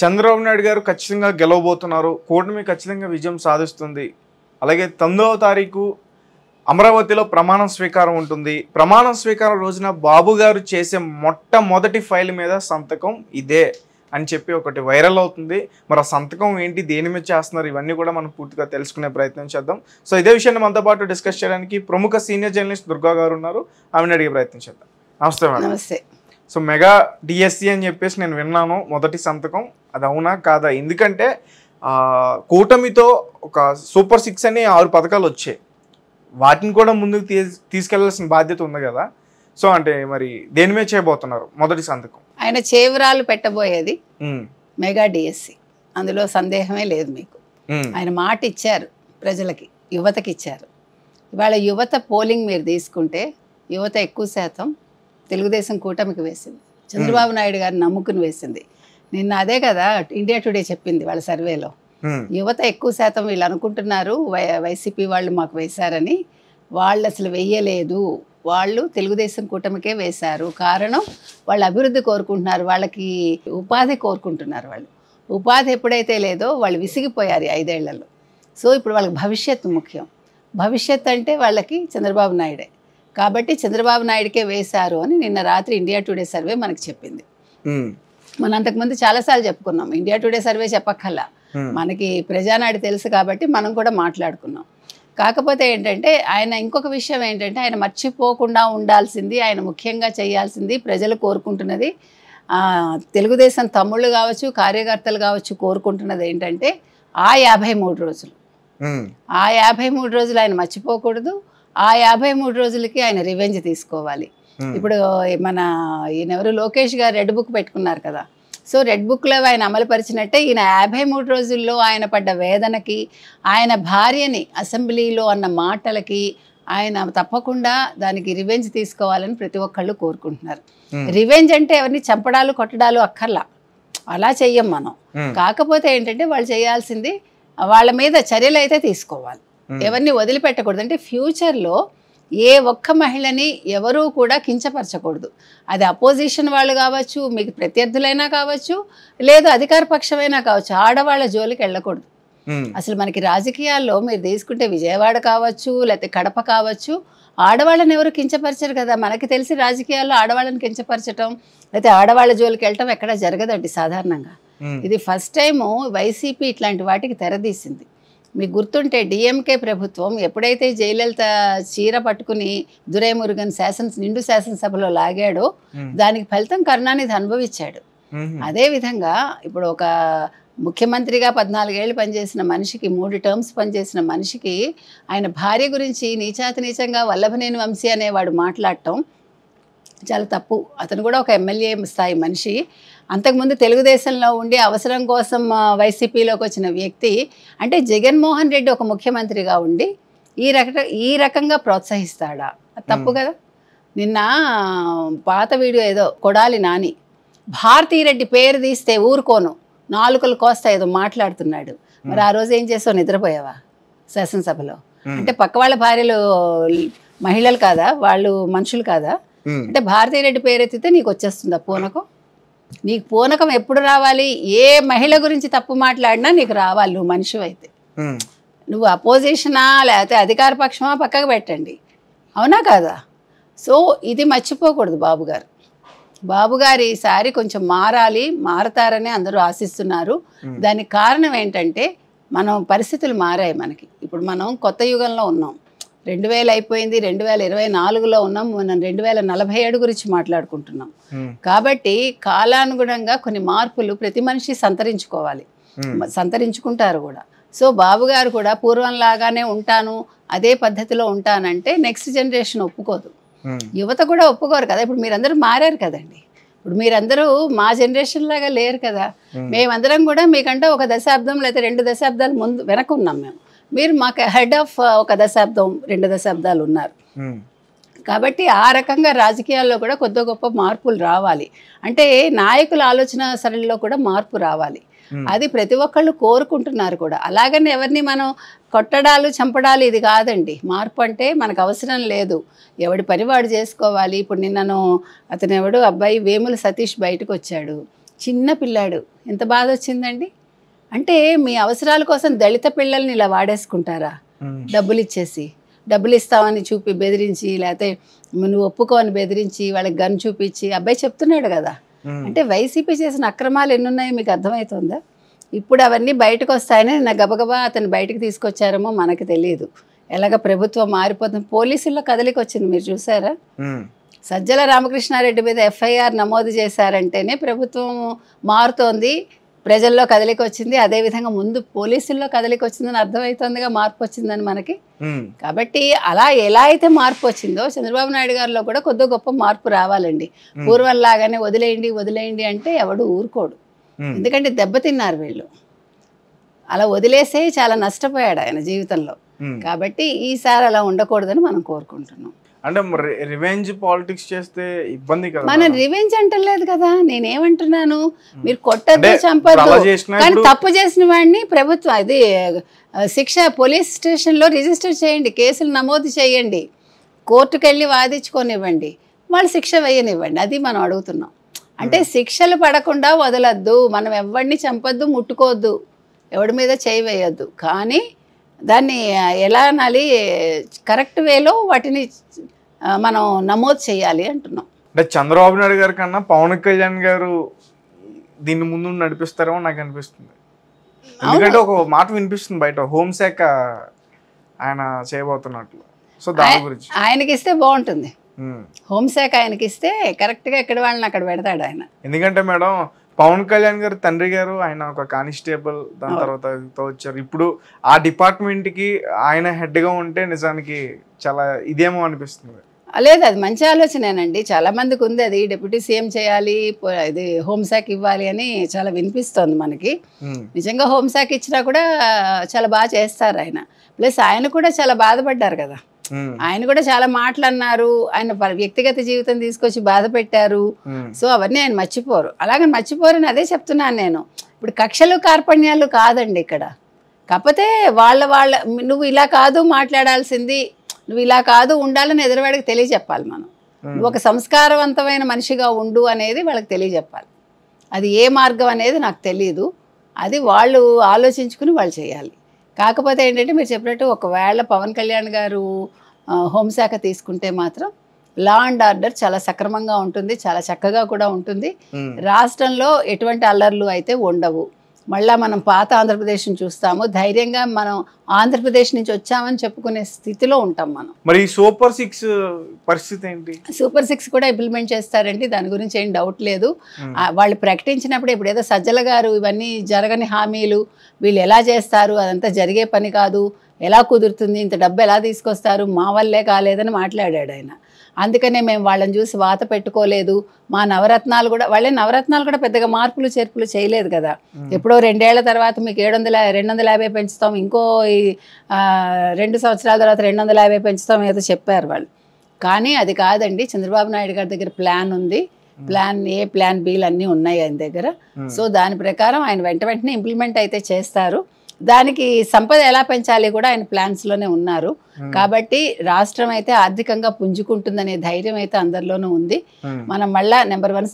చంద్రబాబు నాయుడు గారు ఖచ్చితంగా గెలవబోతున్నారు కూటమి ఖచ్చితంగా విజయం సాధిస్తుంది అలాగే తొమ్మిదవ తారీఖు అమరావతిలో ప్రమాణం స్వీకారం ఉంటుంది ప్రమాణం స్వీకారం రోజున బాబు గారు చేసే మొట్టమొదటి ఫైల్ మీద సంతకం ఇదే అని చెప్పి ఒకటి వైరల్ అవుతుంది మరి ఆ సంతకం ఏంటి దేని మీద చేస్తున్నారు ఇవన్నీ కూడా మనం పూర్తిగా తెలుసుకునే ప్రయత్నం చేద్దాం సో ఇదే విషయాన్ని మనతో పాటు డిస్కస్ చేయడానికి ప్రముఖ సీనియర్ జర్నలిస్ట్ దుర్గా గారు ఉన్నారు ఆమెను అడిగే ప్రయత్నం చేద్దాం నమస్తే మేడం నమస్తే సో మెగా డిఎస్సి అని చెప్పేసి నేను విన్నాను మొదటి సంతకం అది అవునా కాదా ఎందుకంటే కూటమితో ఒక సూపర్ సిక్స్ అని ఆరు పథకాలు వచ్చాయి వాటిని కూడా ముందుకు తీ తీసుకెళ్లాల్సిన బాధ్యత ఉంది కదా సో అంటే మరి దేని మీద చేయబోతున్నారు మొదటి సంతకం ఆయన చేవరాలు పెట్టబోయేది మెగా డిఎస్సి అందులో సందేహమే లేదు మీకు ఆయన మాట ఇచ్చారు ప్రజలకి యువతకి ఇచ్చారు ఇవాళ యువత పోలింగ్ మీరు తీసుకుంటే యువత ఎక్కువ శాతం తెలుగుదేశం కూటమికి వేసింది చంద్రబాబు నాయుడు గారి నమ్ముకుని వేసింది నిన్న అదే కదా ఇండియా టుడే చెప్పింది వాళ్ళ సర్వేలో యువత ఎక్కువ శాతం వీళ్ళు అనుకుంటున్నారు వైసీపీ వాళ్ళు మాకు వేశారని వాళ్ళు అసలు వెయ్యలేదు వాళ్ళు తెలుగుదేశం కూటమికే వేశారు కారణం వాళ్ళు అభివృద్ధి కోరుకుంటున్నారు వాళ్ళకి ఉపాధి కోరుకుంటున్నారు వాళ్ళు ఉపాధి ఎప్పుడైతే లేదో వాళ్ళు విసిగిపోయారు ఐదేళ్లలో సో ఇప్పుడు వాళ్ళకి భవిష్యత్తు ముఖ్యం భవిష్యత్ అంటే వాళ్ళకి చంద్రబాబు నాయుడే కాబట్టి చంద్రబాబు నాయుడికే వేశారు అని నిన్న రాత్రి ఇండియా టుడే సర్వే మనకు చెప్పింది మనం అంతకుముందు చాలాసార్లు చెప్పుకున్నాం ఇండియా టుడే సర్వే చెప్పక్కల మనకి ప్రజానాడు తెలుసు కాబట్టి మనం కూడా మాట్లాడుకున్నాం కాకపోతే ఏంటంటే ఆయన ఇంకొక విషయం ఏంటంటే ఆయన మర్చిపోకుండా ఉండాల్సింది ఆయన ముఖ్యంగా చేయాల్సింది ప్రజలు కోరుకుంటున్నది తెలుగుదేశం తమ్ముళ్ళు కావచ్చు కార్యకర్తలు కావచ్చు కోరుకుంటున్నది ఏంటంటే ఆ యాభై మూడు రోజులు hmm. ఆ యాభై మూడు రోజులు ఆయన మర్చిపోకూడదు ఆ యాభై మూడు రోజులకి ఆయన రివెంజ్ తీసుకోవాలి Hmm. ఇప్పుడు మన ఈయన ఎవరు లోకేష్ గారు రెడ్ బుక్ పెట్టుకున్నారు కదా సో రెడ్ బుక్లో ఆయన అమలుపరిచినట్టే ఈయన యాభై మూడు రోజుల్లో ఆయన పడ్డ వేదనకి ఆయన భార్యని అసెంబ్లీలో అన్న మాటలకి ఆయన తప్పకుండా దానికి రివెంజ్ తీసుకోవాలని ప్రతి ఒక్కళ్ళు కోరుకుంటున్నారు hmm. రివెంజ్ అంటే ఎవరిని చంపడాలు కొట్టడాలు అక్కర్లా అలా చెయ్యం మనం hmm. కాకపోతే ఏంటంటే వాళ్ళు చేయాల్సింది వాళ్ళ మీద చర్యలు అయితే తీసుకోవాలి ఎవరిని వదిలిపెట్టకూడదు అంటే ఫ్యూచర్లో ఏ ఒక్క మహిళని ఎవరూ కూడా కించపరచకూడదు అది అపోజిషన్ వాళ్ళు కావచ్చు మీకు ప్రత్యర్థులైనా కావచ్చు లేదు అధికార పక్షమైనా కావచ్చు ఆడవాళ్ళ జోలికి వెళ్ళకూడదు అసలు మనకి రాజకీయాల్లో మీరు తీసుకుంటే విజయవాడ కావచ్చు లేకపోతే కడప కావచ్చు ఆడవాళ్ళని ఎవరు కించపరచరు కదా మనకి తెలిసి రాజకీయాల్లో ఆడవాళ్ళని కించపరచడం లేకపోతే ఆడవాళ్ళ జోలికి వెళ్ళటం ఎక్కడ జరగదండి సాధారణంగా ఇది ఫస్ట్ టైము వైసీపీ ఇట్లాంటి వాటికి తెరదీసింది మీకు గుర్తుంటే డిఎంకే ప్రభుత్వం ఎప్పుడైతే జయలలిత చీర పట్టుకుని దురైమురుగన్ శాసన నిండు శాసనసభలో లాగాడో దానికి ఫలితం కరుణానిధి అనుభవించాడు అదేవిధంగా ఇప్పుడు ఒక ముఖ్యమంత్రిగా పద్నాలుగేళ్ళు పనిచేసిన మనిషికి మూడు టర్మ్స్ పనిచేసిన మనిషికి ఆయన భార్య గురించి నీచాతి నీచంగా వల్లభనేని వంశీ అనేవాడు మాట్లాడటం చాలా తప్పు అతను కూడా ఒక ఎమ్మెల్యే స్థాయి మనిషి అంతకుముందు తెలుగుదేశంలో ఉండి అవసరం కోసం వైసీపీలోకి వచ్చిన వ్యక్తి అంటే జగన్మోహన్ రెడ్డి ఒక ముఖ్యమంత్రిగా ఉండి ఈ రక ఈ రకంగా ప్రోత్సహిస్తాడా తప్పు కదా నిన్న పాత వీడియో ఏదో కొడాలి నాని భారతీ రెడ్డి పేరు తీస్తే ఊరుకోను నాలుకలు కోస్తా ఏదో మాట్లాడుతున్నాడు మరి ఆ రోజు ఏం చేసావు నిద్రపోయావా శాసనసభలో అంటే పక్క వాళ్ళ భార్యలు మహిళలు కాదా వాళ్ళు మనుషులు కాదా అంటే భారతీరెడ్డి ఎత్తితే నీకు వచ్చేస్తుందా పూనకం నీకు పూనకం ఎప్పుడు రావాలి ఏ మహిళ గురించి తప్పు మాట్లాడినా నీకు రావాలి నువ్వు మనిషి అయితే నువ్వు అపోజిషనా లేకపోతే అధికార పక్షమా పక్కకు పెట్టండి అవునా కాదా సో ఇది మర్చిపోకూడదు బాబు గారు బాబుగారు ఈసారి కొంచెం మారాలి మారతారని అందరూ ఆశిస్తున్నారు దానికి కారణం ఏంటంటే మనం పరిస్థితులు మారాయి మనకి ఇప్పుడు మనం కొత్త యుగంలో ఉన్నాం రెండు వేలు అయిపోయింది రెండు వేల ఇరవై నాలుగులో ఉన్నాం మనం రెండు వేల నలభై ఏడు గురించి మాట్లాడుకుంటున్నాం కాబట్టి కాలానుగుణంగా కొన్ని మార్పులు ప్రతి మనిషి సంతరించుకోవాలి సంతరించుకుంటారు కూడా సో బాబుగారు కూడా పూర్వం లాగానే ఉంటాను అదే పద్ధతిలో ఉంటానంటే నెక్స్ట్ జనరేషన్ ఒప్పుకోదు యువత కూడా ఒప్పుకోరు కదా ఇప్పుడు మీరందరూ మారారు కదండి ఇప్పుడు మీరందరూ మా జనరేషన్ లాగా లేరు కదా మేమందరం కూడా మీకంటే ఒక దశాబ్దం లేదా రెండు దశాబ్దాలు ముందు వెనక ఉన్నాం మేము మీరు మాకు హెడ్ ఆఫ్ uh, ఒక దశాబ్దం రెండు దశాబ్దాలు ఉన్నారు hmm. కాబట్టి ఆ రకంగా రాజకీయాల్లో కూడా కొద్ది గొప్ప మార్పులు రావాలి అంటే నాయకుల ఆలోచన సరళిలో కూడా మార్పు రావాలి hmm. అది ప్రతి ఒక్కళ్ళు కోరుకుంటున్నారు కూడా అలాగని ఎవరిని మనం కొట్టడాలు చంపడాలు ఇది కాదండి మార్పు అంటే మనకు అవసరం లేదు ఎవడి పనివాడు చేసుకోవాలి ఇప్పుడు నిన్నను అతను ఎవడు అబ్బాయి వేముల సతీష్ బయటకు వచ్చాడు చిన్న పిల్లాడు ఎంత బాధ వచ్చిందండి అంటే మీ అవసరాల కోసం దళిత పిల్లల్ని ఇలా వాడేసుకుంటారా డబ్బులు ఇచ్చేసి డబ్బులు ఇస్తామని చూపి బెదిరించి లేకపోతే నువ్వు ఒప్పుకోని బెదిరించి వాళ్ళకి గన్ చూపించి అబ్బాయి చెప్తున్నాడు కదా అంటే వైసీపీ చేసిన అక్రమాలు ఎన్నున్నాయి మీకు అర్థమవుతుందా ఇప్పుడు అవన్నీ బయటకు వస్తాయని నా గబగబా అతను బయటకు తీసుకొచ్చారేమో మనకు తెలియదు ఎలాగ ప్రభుత్వం మారిపోతుంది పోలీసుల్లో కదలికి వచ్చింది మీరు చూసారా సజ్జల రామకృష్ణారెడ్డి మీద ఎఫ్ఐఆర్ నమోదు చేశారంటేనే ప్రభుత్వం మారుతోంది ప్రజల్లో కదలిక వచ్చింది అదేవిధంగా ముందు పోలీసుల్లో కదలిక వచ్చిందని అర్థమవుతుందిగా మార్పు వచ్చిందని మనకి కాబట్టి అలా ఎలా అయితే మార్పు వచ్చిందో చంద్రబాబు నాయుడు గారిలో కూడా కొద్ది గొప్ప మార్పు రావాలండి పూర్వం లాగానే వదిలేయండి వదిలేయండి అంటే ఎవడు ఊరుకోడు ఎందుకంటే దెబ్బతిన్నారు వీళ్ళు అలా వదిలేసే చాలా నష్టపోయాడు ఆయన జీవితంలో కాబట్టి ఈసారి అలా ఉండకూడదని మనం కోరుకుంటున్నాం అంటే రివెంజ్ పాలిటిక్స్ చేస్తే ఇబ్బంది కదా మనం రివెంజ్ అంటలేదు కదా నేనేమంటున్నాను మీరు కొట్టద్దు చంపద్దు కానీ తప్పు చేసిన వాడిని ప్రభుత్వం అది శిక్ష పోలీస్ స్టేషన్లో రిజిస్టర్ చేయండి కేసులు నమోదు చేయండి కోర్టుకు వెళ్ళి వాదించుకొనివ్వండి వాళ్ళు శిక్ష వేయనివ్వండి అది మనం అడుగుతున్నాం అంటే శిక్షలు పడకుండా వదలద్దు మనం ఎవరిని చంపద్దు ముట్టుకోవద్దు ఎవడి మీద చేయవేయద్దు కానీ దాన్ని ఎలా అనాలి కరెక్ట్ వేలో వాటిని మనం నమోదు చేయాలి అంటున్నాం అంటే చంద్రబాబు నాయుడు గారి కన్నా పవన్ కళ్యాణ్ గారు దీన్ని ముందు నడిపిస్తారేమో నాకు అనిపిస్తుంది ఎందుకంటే ఒక మాట వినిపిస్తుంది బయట హోంశాఖ ఆయన చేయబోతున్నట్లు సో దాని గురించి ఆయనకి ఇస్తే బాగుంటుంది హోంశాఖ ఆయనకి ఇస్తే కరెక్ట్గా ఎక్కడ వాళ్ళని అక్కడ పెడతాడు ఆయన ఎందుకంటే మేడం పవన్ కళ్యాణ్ గారు తండ్రి గారు ఆయన ఒక కానిస్టేబుల్ దాని తర్వాత వచ్చారు ఇప్పుడు ఆ డిపార్ట్మెంట్ కి ఆయన హెడ్ గా ఉంటే నిజానికి చాలా ఇదేమో అనిపిస్తుంది లేదు అది మంచి ఆలోచనేనండి చాలా మందికి ఉంది అది డిప్యూటీ సీఎం చేయాలి ఇది హోంశాఖ ఇవ్వాలి అని చాలా వినిపిస్తోంది మనకి నిజంగా హోంశాఖ ఇచ్చినా కూడా చాలా బాగా చేస్తారు ఆయన ప్లస్ ఆయన కూడా చాలా బాధపడ్డారు కదా ఆయన కూడా చాలా మాటలు అన్నారు ఆయన వ్యక్తిగత జీవితం తీసుకొచ్చి బాధ పెట్టారు సో అవన్నీ ఆయన మర్చిపోరు అలాగే మర్చిపోరని అదే చెప్తున్నాను నేను ఇప్పుడు కక్షలు కార్పణ్యాలు కాదండి ఇక్కడ కాకపోతే వాళ్ళ వాళ్ళ నువ్వు ఇలా కాదు మాట్లాడాల్సింది నువ్వు ఇలా కాదు ఉండాలని ఎదురువాడికి తెలియజెప్పాలి మనం ఒక సంస్కారవంతమైన మనిషిగా ఉండు అనేది వాళ్ళకి తెలియజెప్పాలి అది ఏ మార్గం అనేది నాకు తెలియదు అది వాళ్ళు ఆలోచించుకుని వాళ్ళు చేయాలి కాకపోతే ఏంటంటే మీరు చెప్పినట్టు ఒకవేళ పవన్ కళ్యాణ్ గారు హోంశాఖ తీసుకుంటే మాత్రం లా అండ్ ఆర్డర్ చాలా సక్రమంగా ఉంటుంది చాలా చక్కగా కూడా ఉంటుంది రాష్ట్రంలో ఎటువంటి అల్లర్లు అయితే ఉండవు మళ్ళీ మనం పాత ఆంధ్రప్రదేశ్ని చూస్తాము ధైర్యంగా మనం ఆంధ్రప్రదేశ్ నుంచి వచ్చామని చెప్పుకునే స్థితిలో ఉంటాం మనం మరి సూపర్ సిక్స్ పరిస్థితి ఏంటి సూపర్ సిక్స్ కూడా ఇంప్లిమెంట్ చేస్తారండి దాని గురించి ఏం డౌట్ లేదు వాళ్ళు ప్రకటించినప్పుడు ఇప్పుడు ఏదో సజ్జల గారు ఇవన్నీ జరగని హామీలు వీళ్ళు ఎలా చేస్తారు అదంతా జరిగే పని కాదు ఎలా కుదురుతుంది ఇంత డబ్బు ఎలా తీసుకొస్తారు మా వల్లే కాలేదని మాట్లాడాడు ఆయన అందుకనే మేము వాళ్ళని చూసి వాత పెట్టుకోలేదు మా నవరత్నాలు కూడా వాళ్ళే నవరత్నాలు కూడా పెద్దగా మార్పులు చేర్పులు చేయలేదు కదా ఎప్పుడో రెండేళ్ల తర్వాత మీకు ఏడు వందల రెండు వందల యాభై పెంచుతాం ఇంకో ఈ రెండు సంవత్సరాల తర్వాత రెండు వందల యాభై పెంచుతాం ఏదో చెప్పారు వాళ్ళు కానీ అది కాదండి చంద్రబాబు నాయుడు గారి దగ్గర ప్లాన్ ఉంది ప్లాన్ ఏ ప్లాన్ బీలు అన్నీ ఉన్నాయి ఆయన దగ్గర సో దాని ప్రకారం ఆయన వెంట వెంటనే ఇంప్లిమెంట్ అయితే చేస్తారు దానికి సంపద ఎలా పెంచాలి కూడా ఆయన ప్లాన్స్ లోనే ఉన్నారు కాబట్టి రాష్ట్రం అయితే ఆర్థికంగా పుంజుకుంటుందనే ధైర్యం అయితే అందరిలోనూ ఉంది మనం మళ్ళా నెంబర్ వన్